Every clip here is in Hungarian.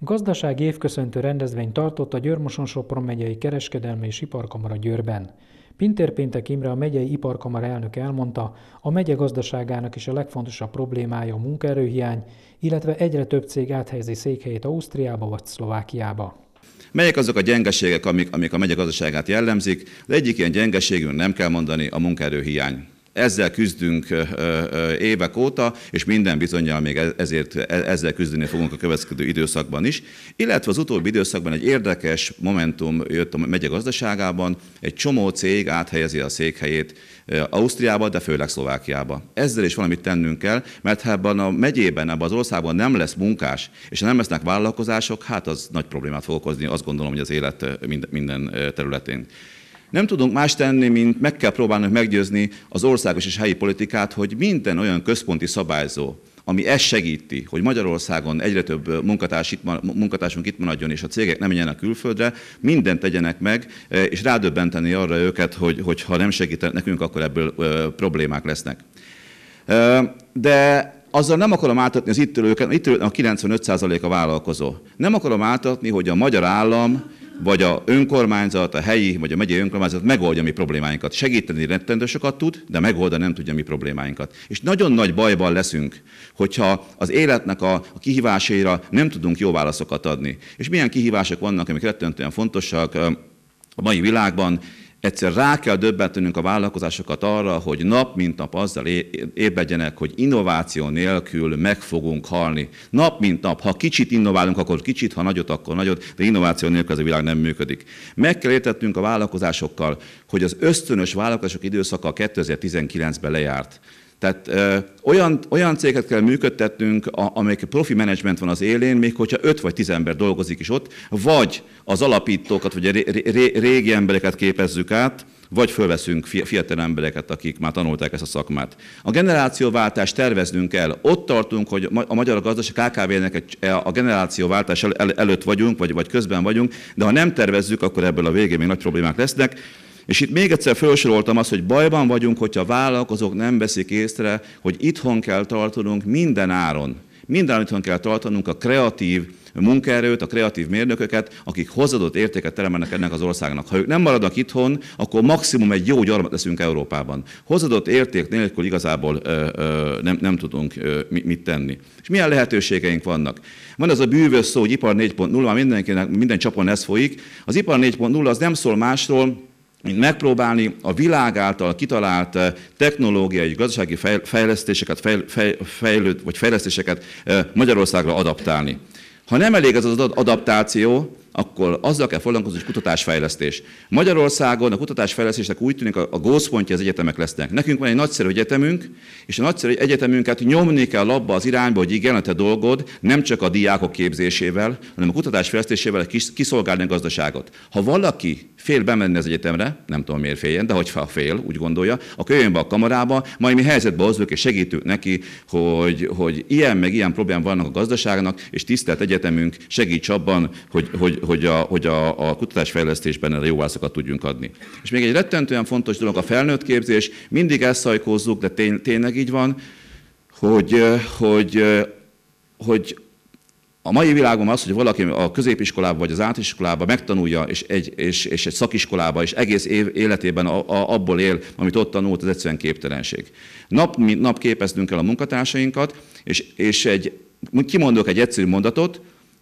Gazdasági évköszöntő rendezvényt tartott a Győrmoson-Sopron megyei kereskedelmi és iparkamara Győrben. Pintér Péntek Imre a megyei iparkamara elnöke elmondta, a megye gazdaságának is a legfontosabb problémája a munkaerőhiány, illetve egyre több cég áthelyezi székhelyét Ausztriába vagy Szlovákiába. Melyek azok a gyengeségek, amik, amik a megye gazdaságát jellemzik? Az egyik ilyen gyengeségünk nem kell mondani a munkaerőhiány. Ezzel küzdünk évek óta, és minden bizonyal még e-, ezért e-, ezzel küzdeni fogunk a következő időszakban is. Illetve az utóbbi időszakban egy érdekes momentum jött a megye gazdaságában, egy csomó cég áthelyezi a székhelyét Ausztriába, de főleg Szlovákiába. Ezzel is valamit tennünk kell, mert ha ebben a megyében, ebben az országban nem lesz munkás, és nem lesznek vállalkozások, hát az nagy problémát fog okozni, azt gondolom, hogy az élet minden területén. Nem tudunk más tenni, mint meg kell próbálnunk meggyőzni az országos és helyi politikát, hogy minden olyan központi szabályzó, ami ezt segíti, hogy Magyarországon egyre több munkatárs itt, munkatársunk itt maradjon, és a cégek nem menjenek külföldre, mindent tegyenek meg, eh, és rádöbbenteni arra őket, hogy, hogy ha nem segítenek nekünk, akkor ebből ö, eh, problémák lesznek. Ö, eh, de azzal nem akarom átadni az itt ülőket, itt ülőket a 95% a vállalkozó. Nem akarom átadni, hogy a magyar állam vagy a önkormányzat, a helyi, vagy a megyei önkormányzat megoldja mi problémáinkat. Segíteni rettentő sokat tud, de megoldani nem tudja mi problémáinkat. És nagyon nagy bajban leszünk, hogyha az életnek a, a kihívásaira nem tudunk jó válaszokat adni. És milyen kihívások vannak, amik rettentően fontosak a mai világban, Egyszer rá kell döbbentenünk a vállalkozásokat arra, hogy nap mint nap azzal ébredjenek, hogy innováció nélkül meg fogunk halni. Nap mint nap, ha kicsit innoválunk, akkor kicsit, ha nagyot, akkor nagyot, de innováció nélkül ez a világ nem működik. Meg kell értetnünk a vállalkozásokkal, hogy az ösztönös vállalkozások időszaka 2019-ben lejárt. Tehát ö, olyan, olyan céget kell működtetnünk, a, amelyik profi menedzsment van az élén, még hogyha 5 vagy 10 ember dolgozik is ott, vagy az alapítókat, vagy a ré, ré, régi embereket képezzük át, vagy fölveszünk fiatal embereket, akik már tanulták ezt a szakmát. A generációváltást terveznünk kell. Ott tartunk, hogy a magyar gazdaság KKV-nek e, a generációváltás előtt vagyunk, vagy, vagy közben vagyunk, de ha nem tervezzük, akkor ebből a végén még nagy problémák lesznek. És itt még egyszer felsoroltam azt, hogy bajban vagyunk, hogyha a vállalkozók nem veszik észre, hogy itthon kell tartanunk minden áron. Minden itthon kell tartanunk a kreatív munkaerőt, a kreatív mérnököket, akik hozadott értéket termelnek ennek az országnak. Ha ők nem maradnak itthon, akkor maximum egy jó gyarmat leszünk Európában. Hozadott érték nélkül igazából ö, ö, nem, nem tudunk ö, mit tenni. És milyen lehetőségeink vannak? Van az a bűvös szó, hogy ipar 4.0, már mindenkinek, minden csapon ez folyik. Az ipar 4.0 az nem szól másról, mint megpróbálni a világ által kitalált eh, technológiai, gazdasági fejlesztéseket, fejl, fejl, fejlőd, vagy fejlesztéseket eh, Magyarországra adaptálni. Ha nem elég ez az adaptáció, akkor azzal kell foglalkozni, hogy kutatásfejlesztés. Magyarországon a kutatásfejlesztésnek úgy tűnik, a, gózpontja az egyetemek lesznek. Nekünk van egy nagyszerű egyetemünk, és a nagyszerű egyetemünket nyomni kell abba az irányba, hogy igen, a te dolgod nem csak a diákok képzésével, hanem a kutatásfejlesztésével kiszolgálni a gazdaságot. Ha valaki fél bemenni az egyetemre, nem tudom miért féljen, de hogyha fél, úgy gondolja, akkor jöjjön be a kamarába, majd mi helyzetbe hozzuk és segítünk neki, hogy, hogy ilyen meg ilyen problémák vannak a gazdaságnak, és tisztelt egyetemünk segíts abban, hogy, hogy, hogy a, hogy a, a kutatásfejlesztésben erre jóvászokat tudjunk adni. És még egy rettentően fontos dolog a felnőtt képzés, mindig elszajkózzuk, de tény, tényleg így van, hogy, hogy, hogy a mai világban az, hogy valaki a középiskolába vagy az átiskolába megtanulja, és egy, és, és egy szakiskolába, és egész év, életében a, a, abból él, amit ott tanult, az egyszerűen képtelenség. Nap, mint nap képeznünk el a munkatársainkat, és, és egy, kimondok egy egyszerű mondatot,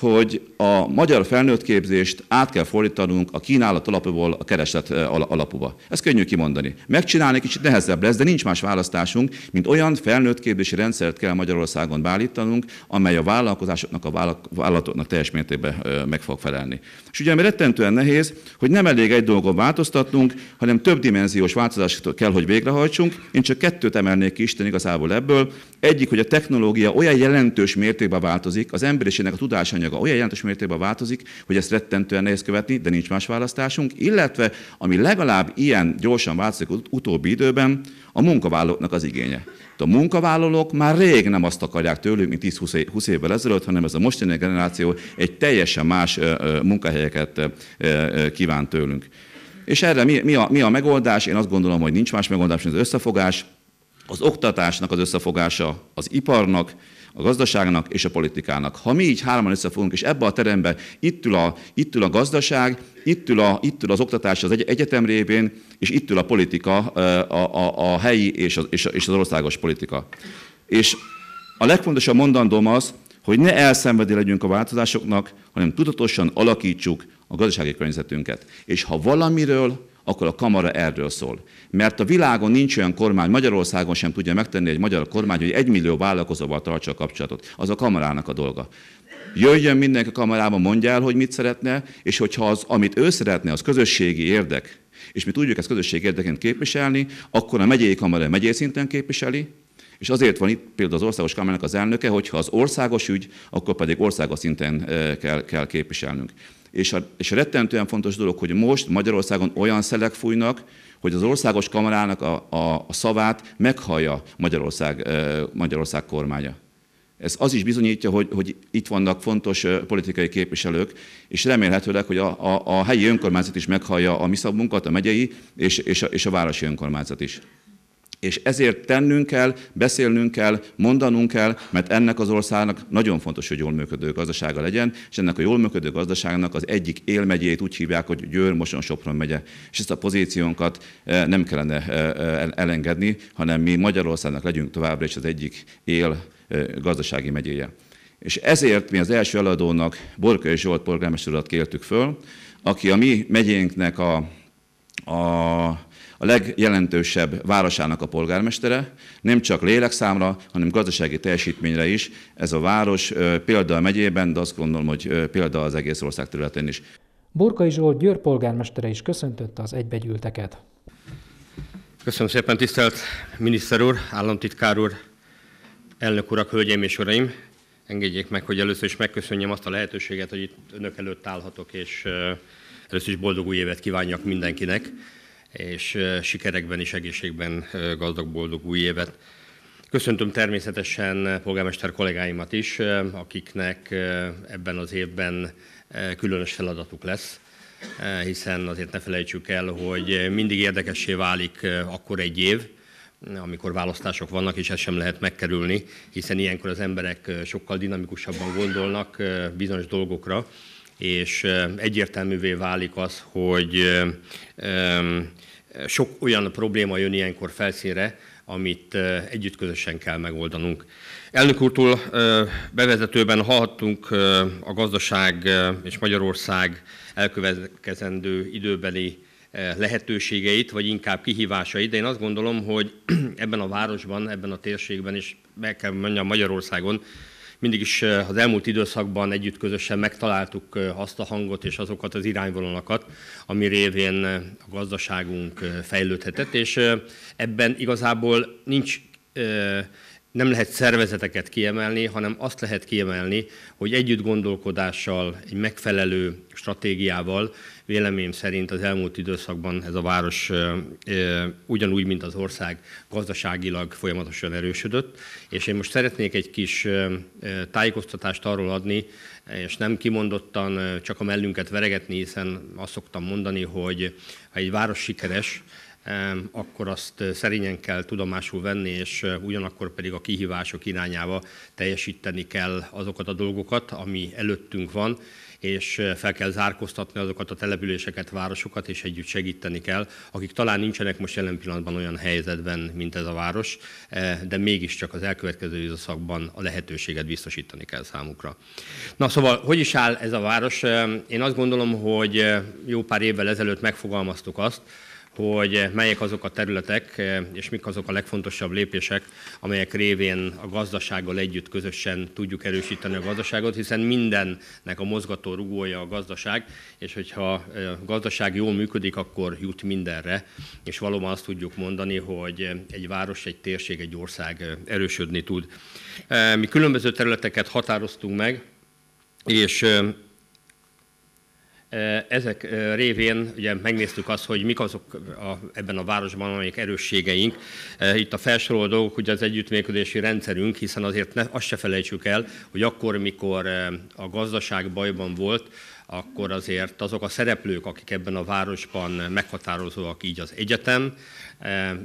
hogy a magyar felnőttképzést át kell fordítanunk a kínálat alapból a kereslet eh, alapúba. Ez könnyű kimondani. Megcsinálni kicsit nehezebb lesz, de nincs más választásunk, mint olyan felnőttképzési rendszert kell Magyarországon beállítanunk, amely a vállalkozásoknak, a vállalatoknak teljes mértékben eh, meg fog felelni. És ugye ami rettentően nehéz, hogy nem elég egy dolgon változtatnunk, hanem több dimenziós változást kell, hogy végrehajtsunk. Én csak kettőt emelnék ki Isten igazából ebből. Egyik, hogy a technológia olyan jelentős mértékben változik, az emberiségnek a tudásanyag anyaga olyan jelentős mértékben változik, hogy ezt rettentően nehéz követni, de nincs más választásunk, illetve ami legalább ilyen gyorsan változik az utóbbi időben, a munkavállalóknak az igénye. a munkavállalók már rég nem azt akarják tőlünk, mint 10-20 évvel ezelőtt, hanem ez a mostani generáció egy teljesen más munkahelyeket kíván tőlünk. És erre mi, mi, a, mi a megoldás? Én azt gondolom, hogy nincs más megoldás, mint az összefogás, az oktatásnak az összefogása, az iparnak, a gazdaságnak és a politikának. Ha mi így hárman összefogunk, és ebbe a terembe itt ül a, itt ül a gazdaság, itt ül, a, itt ül az oktatás az egy, egyetem révén, és itt ül a politika, a, a, a helyi és, a, és, és az országos politika. És a legfontosabb mondandóm az, hogy ne elszenvedi legyünk a változásoknak, hanem tudatosan alakítsuk a gazdasági környezetünket. És ha valamiről akkor a kamara erről szól. Mert a világon nincs olyan kormány, Magyarországon sem tudja megtenni egy magyar kormány, hogy egymillió vállalkozóval tartsa a kapcsolatot. Az a kamarának a dolga. Jöjjön mindenki a kamarába, mondja el, hogy mit szeretne, és hogyha az, amit ő szeretne, az közösségi érdek, és mi tudjuk ezt közösség érdeként képviselni, akkor a megyei kamara megyei szinten képviseli, és azért van itt például az országos kamerának az elnöke, hogyha az országos ügy, akkor pedig országos szinten eh, kell, kell képviselnünk és a, és a rettentően fontos dolog, hogy most Magyarországon olyan szelek fújnak, hogy az országos kamarának a, a, a szavát meghallja Magyarország, Magyarország kormánya. Ez az is bizonyítja, hogy, hogy itt vannak fontos politikai képviselők, és remélhetőleg, hogy a, a, a helyi önkormányzat is meghallja a mi szavunkat, a megyei és, és, a, és a városi önkormányzat is. És ezért tennünk kell, beszélnünk kell, mondanunk kell, mert ennek az országnak nagyon fontos, hogy jól működő gazdasága legyen, és ennek a jól működő gazdaságnak az egyik élmegyét úgy hívják, hogy Győr, Moson, Sopron megye. És ezt a pozíciónkat eh, nem kellene eh, eh, elengedni, hanem mi Magyarországnak legyünk továbbra is az egyik él gazdasági megyéje. És ezért mi az első eladónak Borka és Zsolt polgármester urat kértük föl, aki a mi megyénknek a, a a legjelentősebb városának a polgármestere, nem csak lélekszámra, hanem gazdasági teljesítményre is. Ez a város példa a megyében, de azt gondolom, hogy példa az egész ország területén is. Borkai Zsolt Győr polgármestere is köszöntötte az egybegyűlteket. Köszönöm szépen, tisztelt miniszter úr, államtitkár úr, elnök urak, hölgyeim és uraim! Engedjék meg, hogy először is megköszönjem azt a lehetőséget, hogy itt önök előtt állhatok, és először is boldog új évet kívánjak mindenkinek és sikerekben és egészségben gazdag, boldog új évet. Köszöntöm természetesen polgármester kollégáimat is, akiknek ebben az évben különös feladatuk lesz, hiszen azért ne felejtsük el, hogy mindig érdekessé válik akkor egy év, amikor választások vannak, és ezt sem lehet megkerülni, hiszen ilyenkor az emberek sokkal dinamikusabban gondolnak bizonyos dolgokra, és egyértelművé válik az, hogy sok olyan probléma jön ilyenkor felszínre, amit együtt közösen kell megoldanunk. Elnök úrtól bevezetőben hallhattunk a gazdaság és Magyarország elkövetkezendő időbeli lehetőségeit, vagy inkább kihívásait, de én azt gondolom, hogy ebben a városban, ebben a térségben, és meg kell mondjam Magyarországon, mindig is eh, az elmúlt időszakban együtt közösen megtaláltuk eh, azt a hangot és azokat az irányvonalakat, ami révén eh, a gazdaságunk fejlődhetett, és ebben igazából nincs nem lehet szervezeteket kiemelni, hanem azt lehet kiemelni, hogy együtt gondolkodással, egy megfelelő stratégiával véleményem szerint az elmúlt időszakban ez a város ugyanúgy, mint az ország gazdaságilag folyamatosan erősödött, és én most szeretnék egy kis tájékoztatást arról adni, és nem kimondottan csak a mellünket veregetni, hiszen azt szoktam mondani, hogy ha egy város sikeres, akkor azt eh, szerényen kell tudomásul venni, és eh, ugyanakkor pedig a kihívások irányába teljesíteni kell azokat a dolgokat, ami előttünk van, és eh, fel kell zárkóztatni azokat a településeket, városokat, és együtt segíteni kell, akik talán nincsenek most jelen pillanatban olyan helyzetben, mint ez a város, de mégiscsak az elkövetkező időszakban a lehetőséget biztosítani kell számukra. Na szóval, hogy is áll ez a város? Én azt gondolom, hogy jó pár évvel ezelőtt megfogalmaztuk azt, hogy eh, melyek azok a területek, eh, és mik azok a legfontosabb lépések, amelyek révén a gazdasággal együtt közösen tudjuk erősíteni a gazdaságot, hiszen mindennek a mozgató rugója a gazdaság, és hogyha eh, a gazdaság jól működik, akkor jut mindenre, és valóban azt tudjuk mondani, hogy egy város, egy térség, egy ország erősödni tud. Mi különböző területeket határoztunk meg, és ezek révén ugye megnéztük azt, hogy mik azok a, ebben a városban, amelyek erősségeink. Itt a felsorol dolgok, ugye az együttműködési rendszerünk, hiszen azért ne, azt se felejtsük el, hogy akkor, mikor a gazdaság bajban volt, akkor azért azok a szereplők, akik ebben a városban meghatározóak, így az egyetem,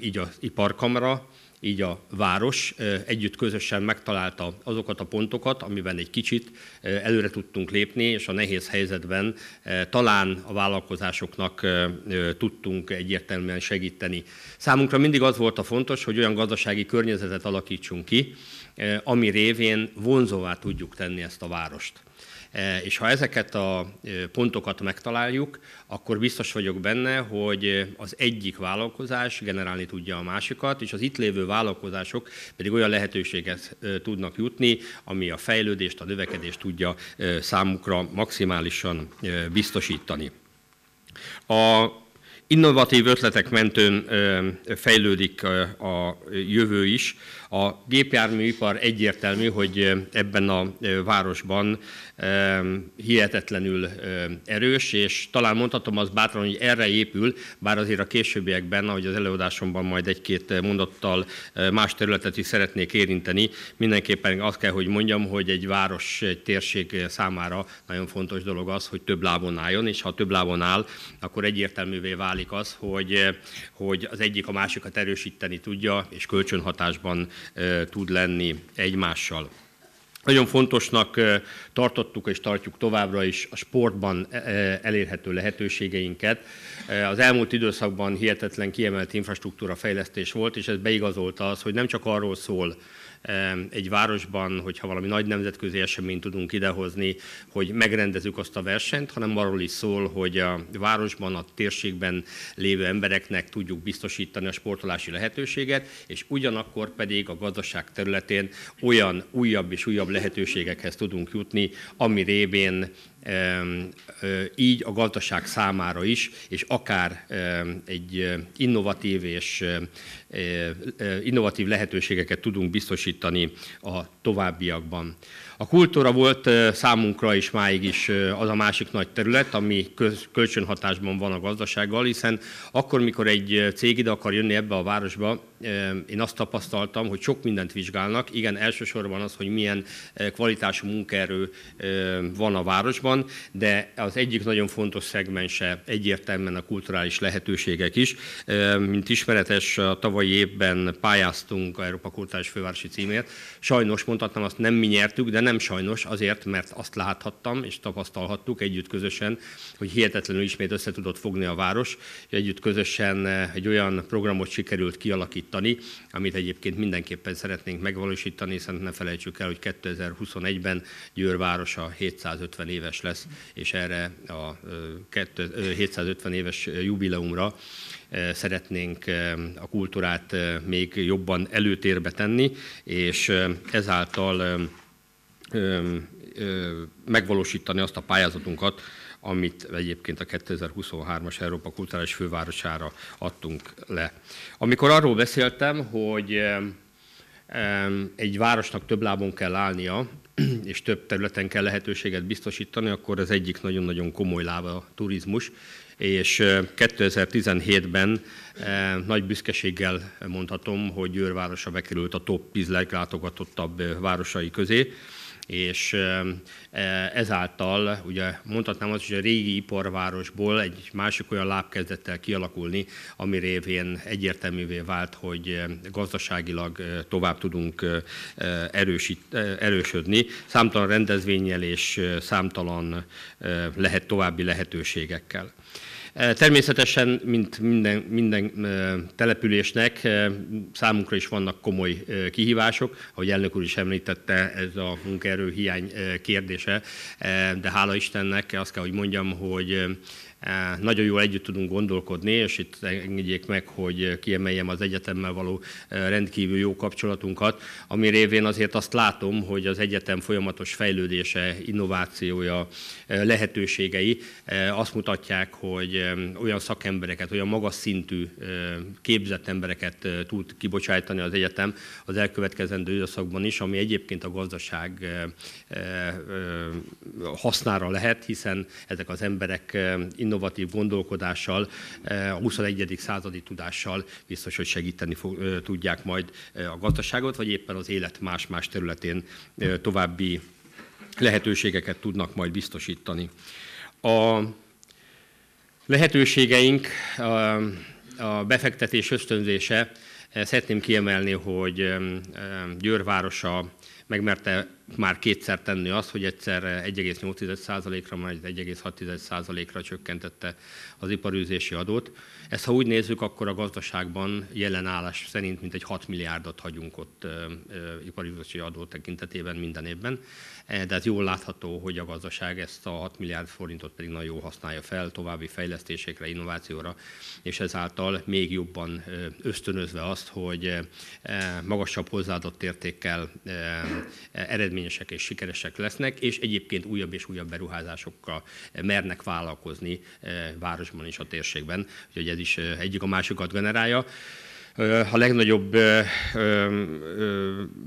így az iparkamra, így a város együtt közösen megtalálta azokat a pontokat, amiben egy kicsit előre tudtunk lépni, és a nehéz helyzetben talán a vállalkozásoknak tudtunk egyértelműen segíteni. Számunkra mindig az volt a fontos, hogy olyan gazdasági környezetet alakítsunk ki, ami révén vonzóvá tudjuk tenni ezt a várost. E, és ha ezeket a e, pontokat megtaláljuk, akkor biztos vagyok benne, hogy az egyik vállalkozás generálni tudja a másikat, és az itt lévő vállalkozások pedig olyan lehetőséget e, tudnak jutni, ami a fejlődést, a növekedést tudja számukra maximálisan biztosítani. A innovatív ötletek mentén fejlődik a jövő is. A gépjárműipar egyértelmű, hogy ebben a városban hihetetlenül erős, és talán mondhatom az bátran, hogy erre épül, bár azért a későbbiekben, ahogy az előadásomban majd egy-két mondattal más területet is szeretnék érinteni, mindenképpen azt kell, hogy mondjam, hogy egy város, egy térség számára nagyon fontos dolog az, hogy több lábon álljon, és ha több lábon áll, akkor egyértelművé válik az, hogy, hogy az egyik a másikat erősíteni tudja, és kölcsönhatásban tud lenni egymással. Nagyon fontosnak tartottuk és tartjuk továbbra is a sportban elérhető lehetőségeinket. Az elmúlt időszakban hihetetlen kiemelt infrastruktúra fejlesztés volt, és ez beigazolta az, hogy nem csak arról szól egy városban, hogyha valami nagy nemzetközi eseményt tudunk idehozni, hogy megrendezzük azt a versenyt, hanem arról is szól, hogy a városban, a térségben lévő embereknek tudjuk biztosítani a sportolási lehetőséget, és ugyanakkor pedig a gazdaság területén olyan újabb és újabb lehetőségekhez tudunk jutni, ami révén így a gazdaság számára is, és akár egy innovatív és innovatív lehetőségeket tudunk biztosítani a továbbiakban. A kultúra volt számunkra is máig is az a másik nagy terület, ami kölcsönhatásban van a gazdasággal, hiszen akkor, mikor egy cég ide akar jönni ebbe a városba, én azt tapasztaltam, hogy sok mindent vizsgálnak. Igen, elsősorban az, hogy milyen kvalitású munkaerő van a városban, de az egyik nagyon fontos szegmense egyértelműen a kulturális lehetőségek is. Mint ismeretes, a tavalyi évben pályáztunk a Európa Kultúrás Fővárosi címért. Sajnos mondhatnám, azt nem mi nyertük, de nem nem sajnos, azért, mert azt láthattam és tapasztalhattuk együtt közösen, hogy hihetetlenül ismét össze tudott fogni a város, együtt közösen eh, egy olyan programot sikerült kialakítani, amit egyébként mindenképpen szeretnénk megvalósítani, hiszen ne felejtsük el, hogy 2021-ben Győr városa 750 éves lesz, és erre a 750 éves jubileumra eh, szeretnénk eh, a kultúrát még jobban előtérbe tenni, és ezáltal megvalósítani azt a pályázatunkat, amit egyébként a 2023-as Európa Kulturális Fővárosára adtunk le. Amikor arról beszéltem, hogy egy városnak több lábon kell állnia, és több területen kell lehetőséget biztosítani, akkor az egyik nagyon-nagyon komoly láb a turizmus, és 2017-ben nagy büszkeséggel mondhatom, hogy Győrvárosa városa bekerült a top 10 leglátogatottabb városai közé és e, ezáltal ugye mondhatnám azt, hogy a régi iparvárosból egy másik olyan láb kezdett el kialakulni, ami révén egyértelművé vált, hogy gazdaságilag tovább tudunk e, erősít, erősödni. Számtalan rendezvényel és számtalan lehet további lehetőségekkel. Természetesen, mint minden, minden településnek számunkra is vannak komoly kihívások, ahogy elnök úr is említette, ez a munkaerő hiány kérdése, de hála Istennek azt kell, hogy mondjam, hogy e, nagyon jól együtt tudunk gondolkodni, és itt engedjék meg, hogy kiemeljem az egyetemmel való rendkívül jó kapcsolatunkat, ami révén azért azt látom, hogy az egyetem folyamatos fejlődése, innovációja, lehetőségei azt mutatják, hogy olyan szakembereket, olyan magas szintű képzett embereket tud kibocsájtani az egyetem az elkövetkezendő időszakban is, ami egyébként a gazdaság hasznára lehet, hiszen ezek az emberek innovatív gondolkodással, a 21. századi tudással biztos, hogy segíteni fog, tudják majd a gazdaságot, vagy éppen az élet más-más területén további lehetőségeket tudnak majd biztosítani. A Lehetőségeink a befektetés ösztönzése. Szeretném kiemelni, hogy Győr városa megmerte már kétszer tenni azt, hogy egyszer 1,8%-ra, majd 1,6%-ra csökkentette az iparűzési adót. Ezt ha úgy nézzük, akkor a gazdaságban állás szerint mintegy 6 milliárdot hagyunk ott iparűzési adó tekintetében minden évben. E, de ez jól látható, hogy a gazdaság ezt a 6 milliárd forintot pedig nagyon jól használja fel további fejlesztésekre, innovációra, és ezáltal még jobban ösztönözve azt, hogy magasabb hozzáadott értékkel eredmény eredményesek és sikeresek lesznek, és egyébként újabb és újabb beruházásokkal eh, mernek vállalkozni eh, városban és a térségben. Úgyhogy ez is eh, egyik a másikat generálja. A legnagyobb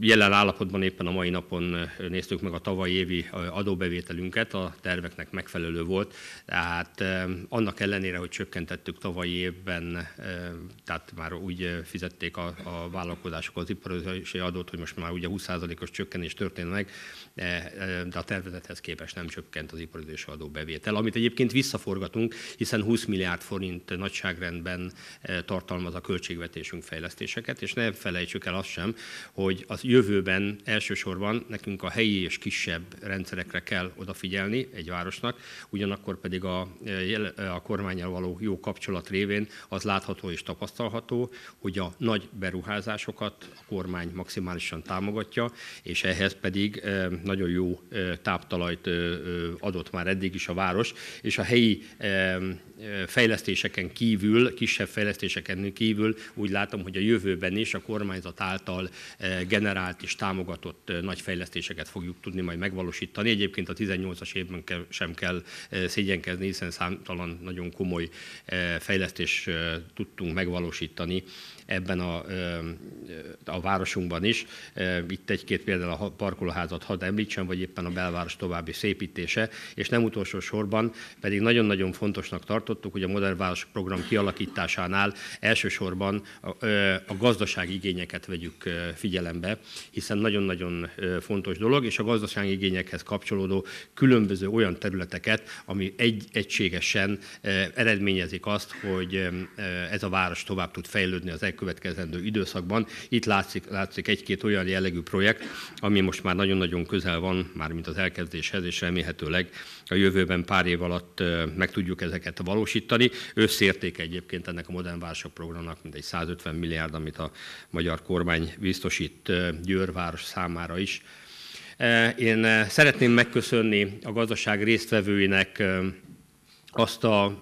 jelen állapotban éppen a mai napon néztük meg a tavalyi évi adóbevételünket, a terveknek megfelelő volt, tehát annak ellenére, hogy csökkentettük tavalyi évben, tehát már úgy fizették a, a vállalkozások az iparozási adót, hogy most már ugye 20%-os csökkenés történt meg, de a tervezethez képest nem csökkent az iparozási adóbevétel, amit egyébként visszaforgatunk, hiszen 20 milliárd forint nagyságrendben tartalmaz a költségvetésünk fejlesztéseket, és ne felejtsük el azt sem, hogy az jövőben elsősorban nekünk a helyi és kisebb rendszerekre kell odafigyelni egy városnak, ugyanakkor pedig a, a kormányjal való jó kapcsolat révén az látható és tapasztalható, hogy a nagy beruházásokat a kormány maximálisan támogatja, és ehhez pedig nagyon jó táptalajt adott már eddig is a város, és a helyi fejlesztéseken kívül, kisebb fejlesztéseken kívül úgy látható látom, hogy a jövőben is a kormányzat által eh, generált és támogatott eh, nagy fejlesztéseket fogjuk tudni majd megvalósítani. Egyébként a 18-as évben sem kell eh, szégyenkezni, hiszen számtalan nagyon komoly fejlesztést tudtunk megvalósítani ebben a, a városunkban is. Itt egy-két például a parkolóházat hadd említsem, vagy éppen a belváros további szépítése, és nem utolsó sorban pedig nagyon-nagyon fontosnak tartottuk, hogy a Modern Város Program kialakításánál elsősorban a, a gazdaság igényeket vegyük figyelembe, hiszen nagyon-nagyon fontos dolog, és a gazdaság igényekhez kapcsolódó különböző olyan területeket, ami egy egységesen eredményezik azt, hogy ez a város tovább tud fejlődni az elkövetkezendő időszakban. Itt látszik, látszik egy-két olyan jellegű projekt, ami most már nagyon-nagyon közel van, mármint az elkezdéshez, és remélhetőleg a jövőben pár év alatt meg tudjuk ezeket valósítani. Összértéke egyébként ennek a Modern Városok programnak mintegy 150 milliárd, amit a magyar kormány biztosít Győrváros számára is. Én szeretném megköszönni a gazdaság résztvevőinek azt a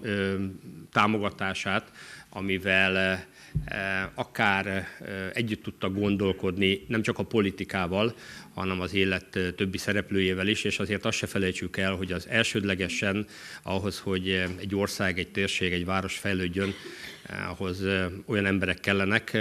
támogatását, amivel Eh, akár eh, együtt tudtak gondolkodni, nem csak a politikával, hanem az élet eh, többi szereplőjével is, és azért azt se felejtsük el, hogy az elsődlegesen ahhoz, hogy egy ország, egy térség, egy város fejlődjön, ahhoz olyan emberek kellenek,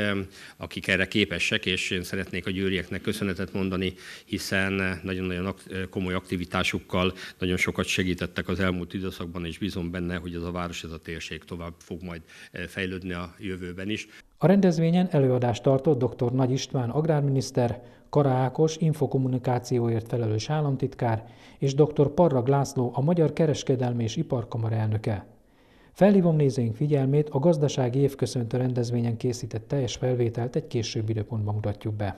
akik erre képesek, és én szeretnék a győrieknek köszönetet mondani, hiszen nagyon-nagyon komoly aktivitásukkal nagyon sokat segítettek az elmúlt időszakban, és bízom benne, hogy ez a város, ez a térség tovább fog majd fejlődni a jövőben is. A rendezvényen előadást tartott dr. Nagy István agrárminiszter, Kara Ákos infokommunikációért felelős államtitkár és dr. Parra László a Magyar Kereskedelmi és Iparkamara elnöke. Felhívom nézőink figyelmét, a gazdasági évköszöntő rendezvényen készített teljes felvételt egy később időpontban mutatjuk be.